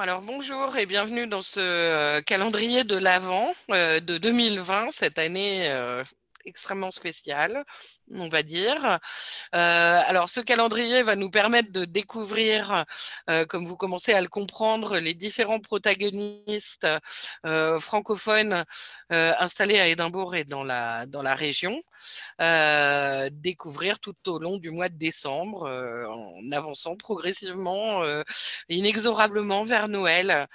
alors bonjour et bienvenue dans ce euh, calendrier de l'Avent euh, de 2020, cette année euh, extrêmement spécial, on va dire. Euh, alors, ce calendrier va nous permettre de découvrir, euh, comme vous commencez à le comprendre, les différents protagonistes euh, francophones installés à Édimbourg et dans la, dans la région, découvrir tout au long du mois de décembre, en avançant progressivement, inexorablement vers Noël.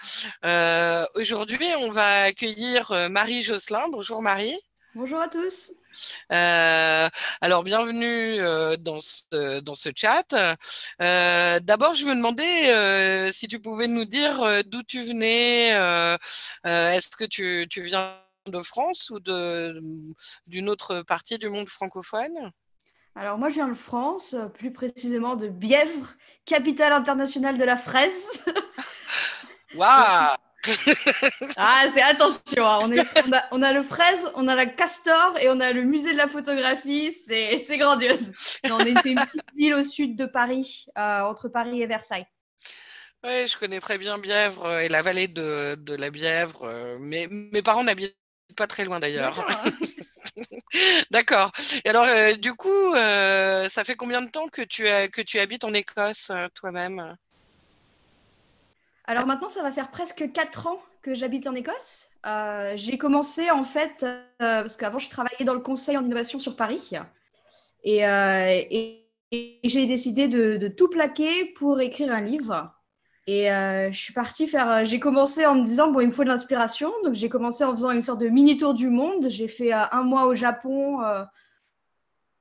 Aujourd'hui, on va accueillir Marie Josselin. Bonjour Marie. Bonjour à tous. Euh, alors, bienvenue euh, dans, ce, dans ce chat. Euh, d'abord, je me demandais si tu pouvais nous dire d'où tu venais. Est-ce que tu, tu, viens de France ou d'une autre partie du monde francophone alors moi je viens de France, plus précisément de Bièvre, capitale internationale de la fraise. Waouh ah, c'est attention, hein. on, a, le fraise, on a la castor et on a le musée de la photographie, c'est grandiose. on est une petite ville au sud de Paris, euh, entre Paris et Versailles. Oui, je connais très bien Bièvre euh, et la vallée de, la Bièvre. Euh, mais mes parents n'habitent pas très loin d'ailleurs. D'accord. Hein. Et alors, du coup, ça fait combien de temps que tu, que tu habites en Écosse toi-même alors maintenant, ça va faire presque 4 ans que j'habite en Écosse. Euh, j'ai commencé en fait, euh, parce qu'avant je travaillais dans le conseil en innovation sur Paris. Et, euh, j'ai décidé de, de, tout plaquer pour écrire un livre. Et je suis partie faire. J'ai commencé en me disant bon, il me faut de l'inspiration. Donc j'ai commencé en faisant une sorte de mini tour du monde. J'ai fait un mois au Japon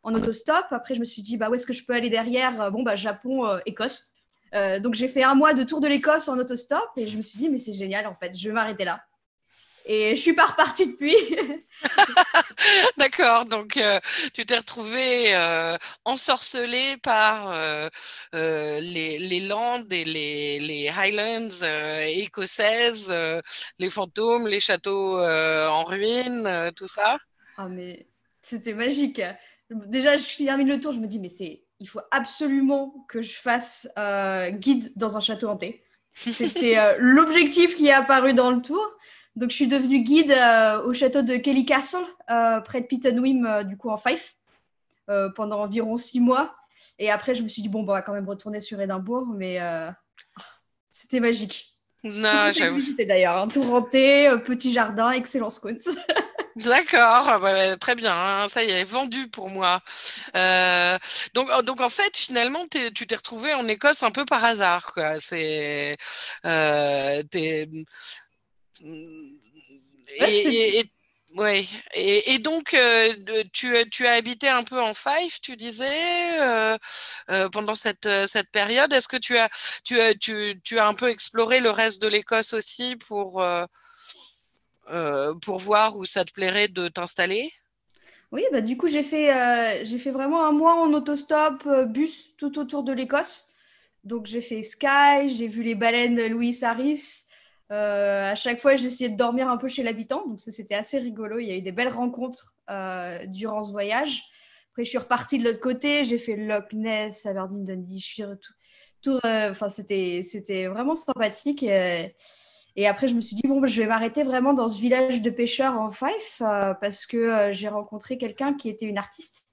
en autostop. Après, je me suis dit bah où est-ce que je peux aller derrière Bon bah Japon, Écosse. Euh, donc j'ai fait un mois de tour de l'Écosse en autostop et je me suis dit mais c'est génial en fait, je vais m'arrêter là. Et je suis pas repartie depuis. D'accord, donc euh, tu t'es retrouvée euh, ensorcelée par les, Landes et les, Highlands écossaises, les fantômes, les châteaux en ruine, tout ça. Ah mais c'était magique. Déjà, je suis termine le tour, je me dis mais c'est il faut absolument que je fasse euh, guide dans un château hanté. C'était euh, l'objectif qui est apparu dans le tour. Donc, je suis devenue guide euh, au château de Kelly Castle, près de Pittenwim, du coup en Fife, pendant environ six mois. Et après, je me suis dit, bon, bah, on va quand même retourner sur Édimbourg, mais c'était magique. Non, j'avoue. C'était d'ailleurs un hein. tour hanté, petit jardin, excellent scones. D'accord, très bien, hein, ça y est, vendu pour moi. Euh, donc, donc en fait, finalement, tu t'es retrouvé en Écosse un peu par hasard. Quoi. C'est, Et, donc, euh, tu, as habité un peu en Fife, tu disais, euh, pendant cette, période. Est-ce que tu as, tu, tu, as un peu exploré le reste de l'Écosse aussi pour... Euh, pour voir où ça te plairait de t'installer Oui, bah, du coup, j'ai fait, euh, j'ai fait vraiment un mois en autostop, euh, bus, tout autour de l'Écosse. Donc, j'ai fait Sky, j'ai vu les baleines Louis Harris. à chaque fois, j'essayais de dormir un peu chez l'habitant, donc ça c'était assez rigolo. Il y a eu des belles rencontres durant ce voyage. Après, je suis repartie de l'autre côté, j'ai fait Loch Ness, Aberdeen, Dundee, tout. tout enfin, c'était c'était vraiment sympathique. Et, et après, je me suis dit, bon, bah, je vais m'arrêter vraiment dans ce village de pêcheurs en Fife euh, parce que euh, j'ai rencontré quelqu'un qui était une artiste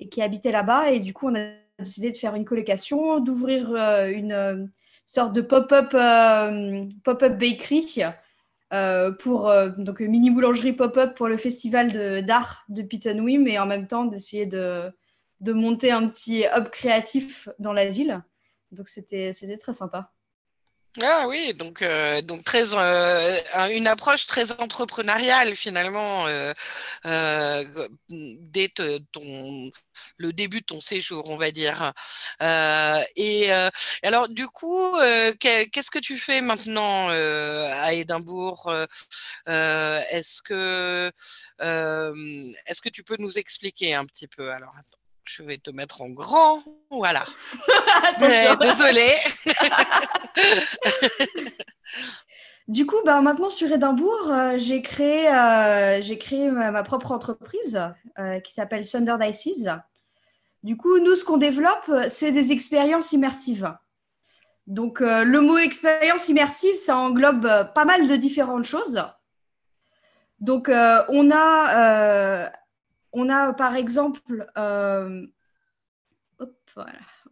et qui habitait là-bas. Et du coup, on a décidé de faire une colocation, d'ouvrir euh, une sorte de pop-up pop-up bakery. pour donc mini boulangerie pop-up pour le festival d'art de, de Piton et en même temps d'essayer de, de monter un petit hub créatif dans la ville. Donc c'était très sympa. Ah oui, donc, euh, donc très, euh, une approche très entrepreneuriale finalement euh, dès ton, le début de ton séjour, on va dire. et alors du coup, qu'est-ce que tu fais maintenant à Édimbourg Est-ce que, est-ce que tu peux nous expliquer un petit peu alors je vais te mettre en grand. Voilà. Eh, Désolée. du coup, bah, maintenant sur Édimbourg, euh, euh, j'ai créé, ma, propre entreprise euh, qui s'appelle Thunder Dices. Du coup, nous, ce qu'on développe, c'est des expériences immersives. Donc, le mot expérience immersive, ça englobe pas mal de différentes choses. Donc, on a on a euh, par exemple, euh,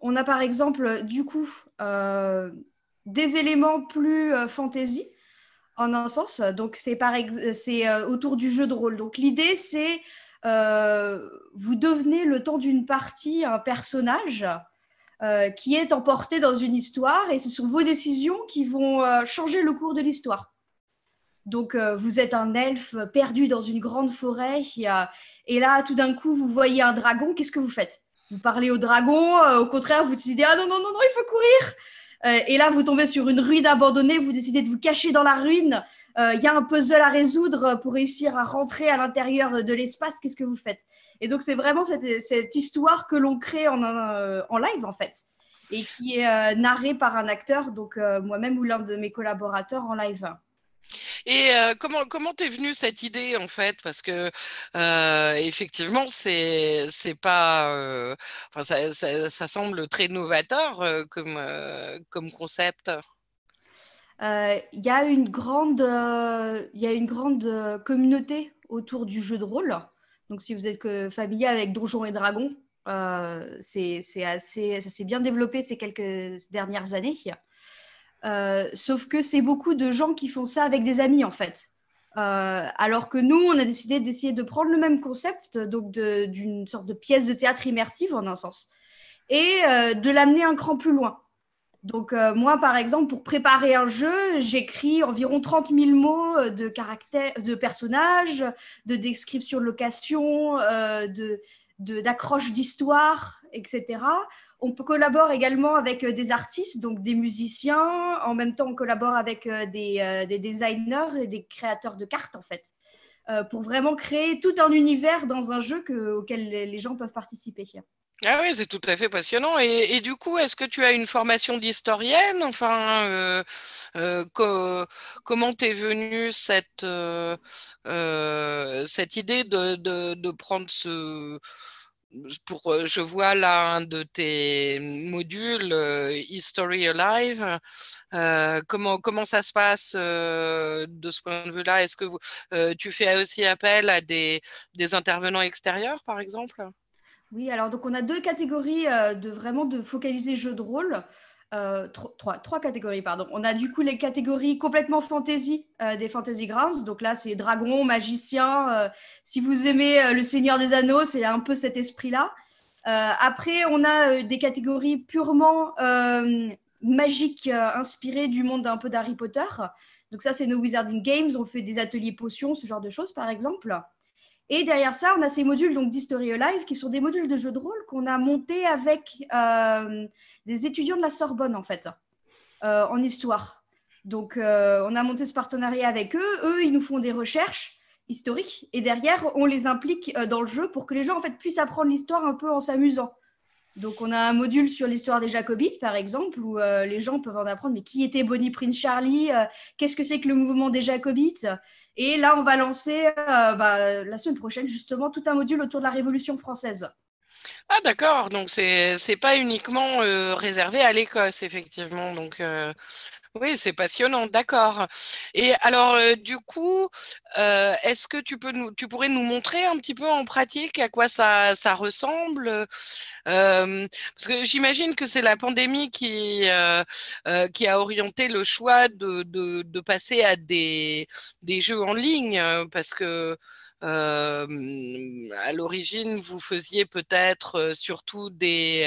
on a par exemple du coup euh, des éléments plus fantasy en un sens. Donc c'est c'est autour du jeu de rôle. Donc l'idée c'est vous devenez le temps d'une partie un personnage. qui est emporté dans une histoire et ce sont vos décisions qui vont changer le cours de l'histoire. Donc, euh, vous êtes un elfe perdu dans une grande forêt. Et là, tout d'un coup, vous voyez un dragon. Qu'est-ce que vous faites Vous parlez au dragon. Euh, au contraire, vous décidez Ah non, non, non, non, il faut courir euh, Et là, vous tombez sur une ruine abandonnée. Vous décidez de vous cacher dans la ruine. Il y a un puzzle à résoudre pour réussir à rentrer à l'intérieur de l'espace. Qu'est-ce que vous faites Et donc, c'est vraiment cette, histoire que l'on crée en, en live, en fait et qui est narrée par un acteur, donc moi-même ou l'un de mes collaborateurs en live. Et euh, comment comment t'es venue cette idée en fait Parce que euh, effectivement, c'est c'est pas, euh, enfin, ça, ça, semble très novateur comme comme concept. Il y a une grande il y a une grande communauté autour du jeu de rôle. Donc si vous êtes que familier avec Donjons et Dragons, c'est assez ça s'est bien développé ces quelques dernières années. Euh, sauf que c'est beaucoup de gens qui font ça avec des amis, en fait. Euh, alors que nous, on a décidé d'essayer de prendre le même concept, donc d'une sorte de pièce de théâtre immersive, en un sens, et euh, de l'amener un cran plus loin. Donc euh, moi, par exemple, pour préparer un jeu, j'écris environ 30 000 mots euh, de personnages, de descriptions de location, euh, d'accroches de d'histoire, etc. On collabore également avec des artistes, donc des musiciens. En même temps, on collabore avec des, designers et des créateurs de cartes, en fait, pour vraiment créer tout un univers dans un jeu auquel les gens peuvent participer. Ah oui, c'est tout à fait passionnant. Et, du coup, est-ce que tu as une formation d'historienne Enfin, euh, euh, comment t'es venue cette, euh, cette idée de, de, prendre ce... Pour, je vois là un de tes modules, History Alive. comment, comment ça se passe de ce point de vue-là Est-ce que tu fais aussi appel à des, des intervenants extérieurs, par exemple oui, alors donc on a deux catégories euh, de vraiment de focaliser jeu de rôle. Euh, trois, catégories, pardon. On a du coup les catégories complètement fantasy euh, des Fantasy Grounds. Donc là, c'est dragon, magicien. si vous aimez Le Seigneur des Anneaux, c'est un peu cet esprit-là. après, on a des catégories purement magiques inspirées du monde un peu d'Harry Potter. Donc ça, c'est nos Wizarding Games. On fait des ateliers potions, ce genre de choses, par exemple. Et derrière ça, on a ces modules donc d'History Alive qui sont des modules de jeux de rôle qu'on a montés avec euh, des étudiants de la Sorbonne en fait, euh, en histoire. Donc euh, on a monté ce partenariat avec eux. Eux, ils nous font des recherches historiques et derrière, on les implique dans le jeu pour que les gens en fait puissent apprendre l'histoire un peu en s'amusant. Donc, on a un module sur l'histoire des Jacobites, par exemple, où euh, les gens peuvent en apprendre, mais qui était Bonnie Prince Charlie euh, Qu'est-ce que c'est que le mouvement des Jacobites Et là, on va lancer euh, bah, la semaine prochaine, justement, tout un module autour de la Révolution française. Ah d'accord, donc c'est pas uniquement réservé à l'Écosse, effectivement. Donc oui, c'est passionnant, d'accord. Et alors, euh, du coup, euh, est-ce que tu, peux nous, tu pourrais nous montrer un petit peu en pratique à quoi ça, ressemble euh, Parce que j'imagine que c'est la pandémie qui, qui a orienté le choix de, passer à des, jeux en ligne, parce que à l'origine, vous faisiez peut-être surtout des,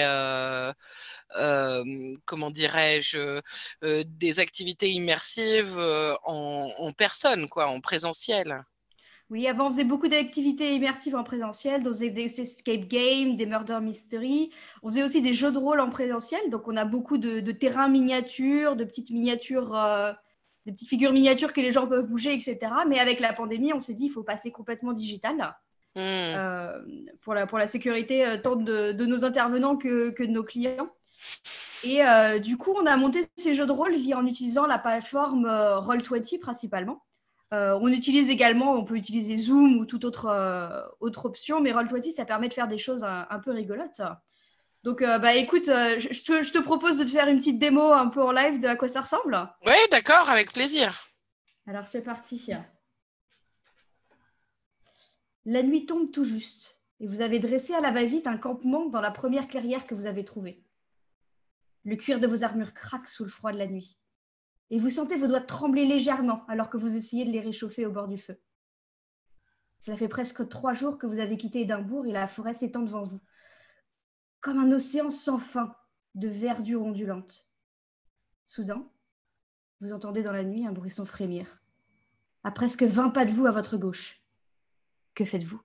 euh, comment dirais-je, euh, des activités immersives euh, en, personne, quoi, en présentiel. Oui, avant, on faisait beaucoup d'activités immersives en présentiel, donc des, des escape games, des murder mystery. On faisait aussi des jeux de rôle en présentiel, donc on a beaucoup de, terrains miniatures, de petites miniatures, des petites figures miniatures que les gens peuvent bouger, etc. Mais avec la pandémie, on s'est dit il faut passer complètement digital hmm. pour, la, pour la sécurité tant de, nos intervenants que, que de nos clients. Et euh, du coup, on a monté ces jeux de rôle en utilisant la plateforme euh, Roll20 principalement. Euh, on utilise également, on peut utiliser Zoom ou toute autre, autre option, mais Roll20, ça permet de faire des choses un, peu rigolotes. Donc, bah, écoute, je, te, je, te, propose de te faire une petite démo un peu en live de à quoi ça ressemble. Oui, d'accord, avec plaisir. Alors, c'est parti. La nuit tombe tout juste, et vous avez dressé à la va-vite un campement dans la première clairière que vous avez trouvée. Le cuir de vos armures craque sous le froid de la nuit. Et vous sentez vos doigts trembler légèrement alors que vous essayez de les réchauffer au bord du feu. Cela fait presque trois jours que vous avez quitté Édimbourg et la forêt s'étend devant vous, comme un océan sans fin de verdure ondulante. Soudain, vous entendez dans la nuit un bruisson frémir, à presque vingt pas de vous à votre gauche. Que faites-vous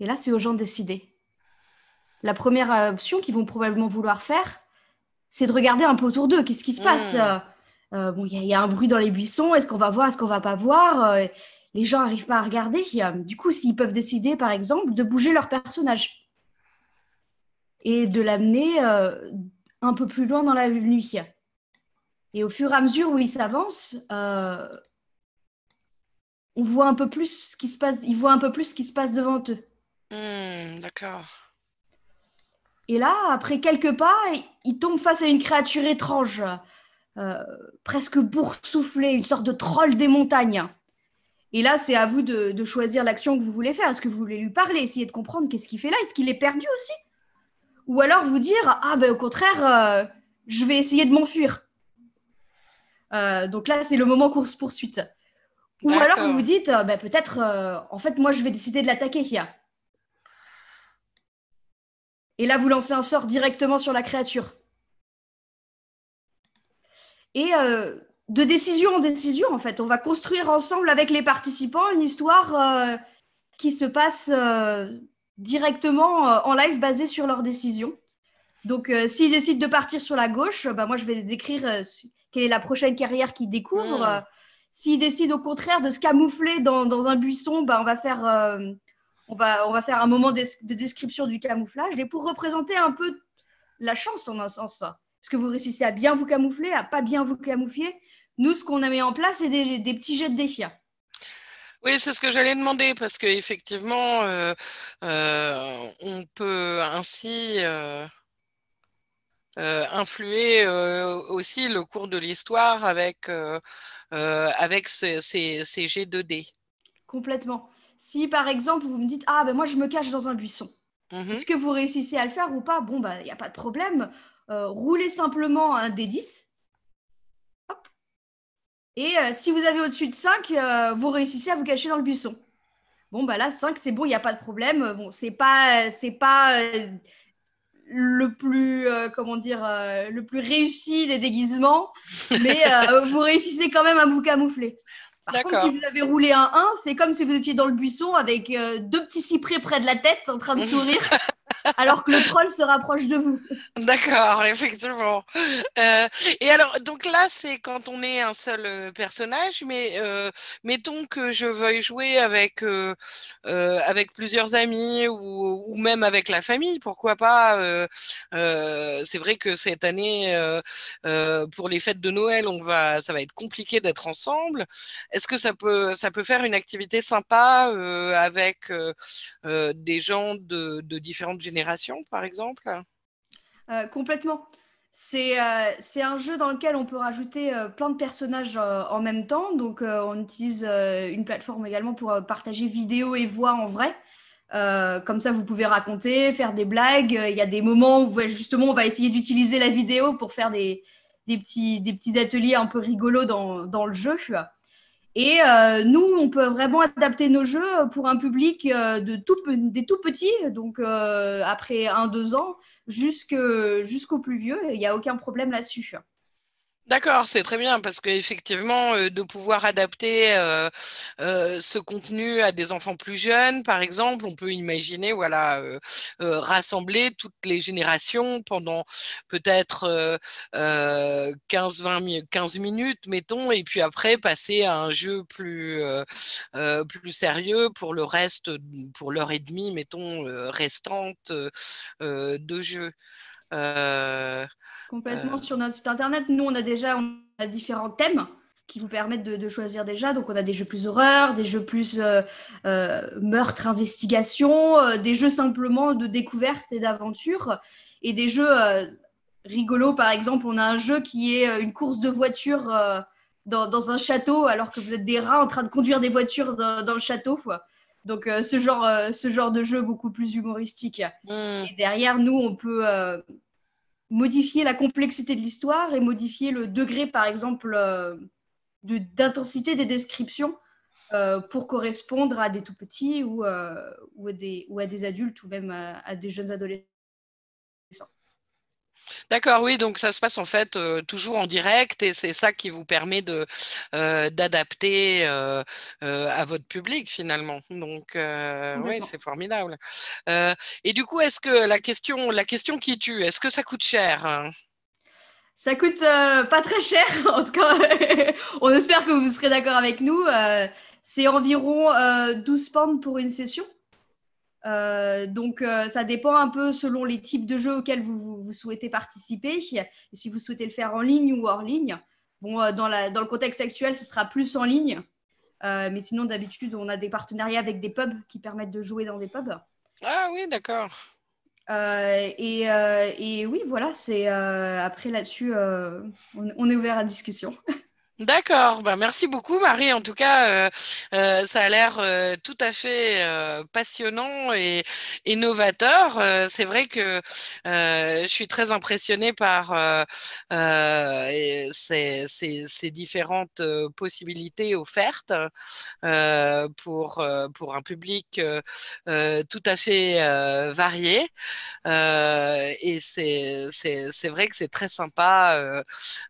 Et là, c'est aux gens de décider la première euh, option qu'ils vont probablement vouloir faire, c'est de regarder un peu autour d'eux. Qu'est-ce qui se hmm. passe euh, euh, Il bon, y, y, a un bruit dans les buissons. Est-ce qu'on va voir Est-ce qu'on va pas voir Les gens n'arrivent pas à regarder. Du coup, s'ils peuvent décider, par exemple, de bouger leur personnage et de l'amener un peu plus loin dans la nuit. Et au fur et à mesure où ils s'avancent, on voit un peu plus ce qui se passe. Ils voient un peu plus ce qui se passe devant eux. Hmm, d'accord. Et là, après quelques pas, il tombe face à une créature étrange, euh, presque boursouflée, une sorte de troll des montagnes. Et là, c'est à vous de, choisir l'action que vous voulez faire. Est-ce que vous voulez lui parler, essayer de comprendre qu'est-ce qu'il fait là Est-ce qu'il est perdu aussi Ou alors vous dire, ah ben au contraire, euh, je vais essayer de m'enfuir. Euh, donc là, c'est le moment course-poursuite. Ou alors vous vous dites, ben, peut-être, en fait, moi, je vais décider de l'attaquer. Et là, vous lancez un sort directement sur la créature. Et euh, de décision en décision, en fait, on va construire ensemble avec les participants une histoire euh, qui se passe euh, directement en live basée sur leurs décisions. Donc, s'ils décident de partir sur la gauche, bah, moi, je vais décrire quelle est la prochaine carrière qu'ils découvrent. Hmm. S'ils décident au contraire de se camoufler dans, un buisson, bah, on va faire on va, faire un moment de description du camouflage. mais pour représenter un peu la chance en un sens, Est-ce que vous réussissez à bien vous camoufler, à pas bien vous camoufler Nous, ce qu'on a mis en place, c'est des, petits jets de défi. Oui, c'est ce que j'allais demander parce qu'effectivement, euh, euh, on peut ainsi euh, influer aussi le cours de l'histoire avec, avec ces, ces, ces G2D. Complètement. Si par exemple, vous me dites Ah, ben moi, je me cache dans un buisson. Mhm. Est-ce que vous réussissez à le faire ou pas Bon, il ben, n'y a pas de problème. Euh, roulez simplement un D10. Et euh, si vous avez au-dessus de 5, euh, vous réussissez à vous cacher dans le buisson. Bon, bah ben là, 5, c'est bon, il n'y a pas de problème. Bon, c'est pas, c'est pas le plus, comment dire, le plus réussi des déguisements, mais vous réussissez quand même à vous camoufler. Par contre, si vous avez roulé un 1, c'est comme si vous étiez dans le buisson avec euh, deux petits cyprès près de la tête en train de sourire alors que le troll se rapproche de vous. D'accord, effectivement. Euh, et alors, donc là, c'est quand on est un seul euh, personnage, mais euh, mettons que je veuille jouer avec, avec plusieurs amis ou, même avec la famille, pourquoi pas. c'est vrai que cette année, pour les fêtes de Noël, on va, ça va être compliqué d'être ensemble. Est-ce que ça peut, ça peut faire une activité sympa avec des gens de, de différentes générations par exemple euh, Complètement. C'est euh, un jeu dans lequel on peut rajouter euh, plein de personnages euh, en même temps. Donc, on utilise une plateforme également pour partager vidéo et voix en vrai. comme ça, vous pouvez raconter, faire des blagues. Il y a des moments où justement, on va essayer d'utiliser la vidéo pour faire des, des, petits, des petits ateliers un peu rigolos dans, dans le jeu. Et euh, nous, on peut vraiment adapter nos jeux pour un public euh, de tout, des tout petits, donc euh, après un, deux ans, jusqu'au plus vieux. Il n'y a aucun problème là-dessus. D'accord, c'est très bien parce qu'effectivement, euh, de pouvoir adapter euh, euh, ce contenu à des enfants plus jeunes, par exemple, on peut imaginer voilà, rassembler toutes les générations pendant peut-être 15 minutes, mettons, et puis après passer à un jeu plus, plus sérieux pour le reste, pour l'heure et demie, mettons, restante de jeu. Euh, Complètement euh, sur notre site internet. Nous, on a déjà différents thèmes qui vous permettent de, choisir déjà. Donc, on a des jeux plus horreur, des jeux plus euh, meurtre, investigation, des jeux simplement de découverte et d'aventure, et des jeux rigolos. Par exemple, on a un jeu qui est une course de voiture dans, un château, alors que vous êtes des rats en train de conduire des voitures dans, le château. Quoi. Donc euh, ce, genre, euh, ce genre de jeu beaucoup plus humoristique. Hmm. derrière, nous, on peut euh, modifier la complexité de l'histoire et modifier le degré, par exemple, d'intensité des descriptions pour correspondre à des tout petits ou, ou, à des, ou à des adultes ou même à des jeunes adolescents. D'accord, oui, donc ça se passe en fait euh, toujours en direct et c'est ça qui vous permet euh, d'adapter euh, à votre public finalement. Donc oui, c'est formidable. et du coup, est-ce que la question, la question qui tue, est-ce que ça coûte cher hein ça coûte pas très cher, en tout cas, on espère que vous serez d'accord avec nous. c'est environ 12 pounds pour une session. Euh, donc, euh, ça dépend un peu selon les types de jeux auxquels vous, souhaitez participer. Et si vous souhaitez le faire en ligne ou hors ligne, bon, euh, dans, le contexte actuel, ce sera plus en ligne. mais sinon, d'habitude, on a des partenariats avec des pubs qui permettent de jouer dans des pubs. Ah oui, d'accord. Et, oui, voilà, c'est après là-dessus, on est ouvert à discussion. D'accord, ben, merci beaucoup Marie. En tout cas, euh, euh, ça a l'air euh, tout à fait passionnant et, innovateur. c'est vrai que je suis très impressionnée par ces, différentes possibilités offertes pour, pour un public tout à fait varié. et c'est vrai que c'est très sympa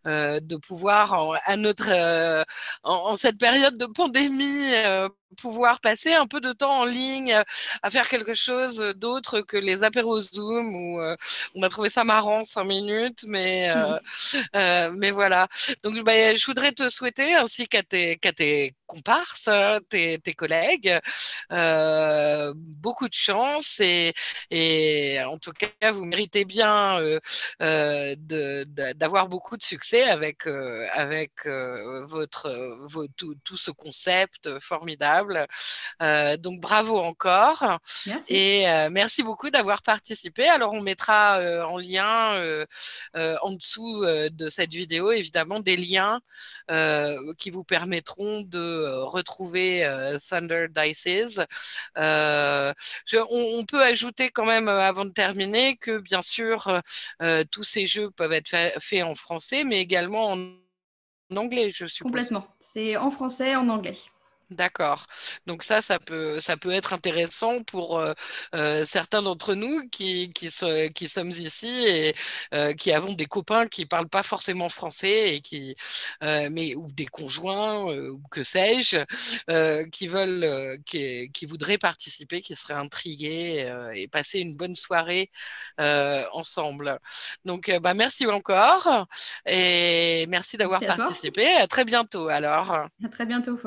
de pouvoir à euh, en, en, cette période de pandémie euh, pouvoir passer un peu de temps en ligne euh, à faire quelque chose euh, d'autre que les apéros Zoom où euh, on a trouvé ça marrant cinq minutes, mais mmh. mais voilà. Donc bah, je voudrais te souhaiter ainsi qu'à tes, tes comparses, hein, tes, tes collègues, beaucoup de chance et, et en tout cas vous méritez bien d'avoir beaucoup de succès avec avec votre, tout ce concept formidable euh, donc bravo encore. Et euh, merci beaucoup d'avoir participé. Alors on mettra euh, en lien en dessous de cette vidéo évidemment des liens qui vous permettront de retrouver Thunder Dices. On, peut ajouter quand même avant de terminer que bien sûr tous ces jeux peuvent être faits en français mais également en anglais, je suppose. Complètement. C'est en français, en anglais. D'accord. Donc ça, ça peut, ça peut être intéressant pour euh, euh, certains d'entre nous qui, qui, sommes ici et euh, qui avons des copains qui parlent pas forcément français et qui, mais ou des conjoints ou que sais-je, qui veulent, qui, voudraient participer, qui seraient intrigués et passer une bonne soirée ensemble. Donc, bah, merci encore et merci d'avoir participé. À très bientôt alors. À très bientôt.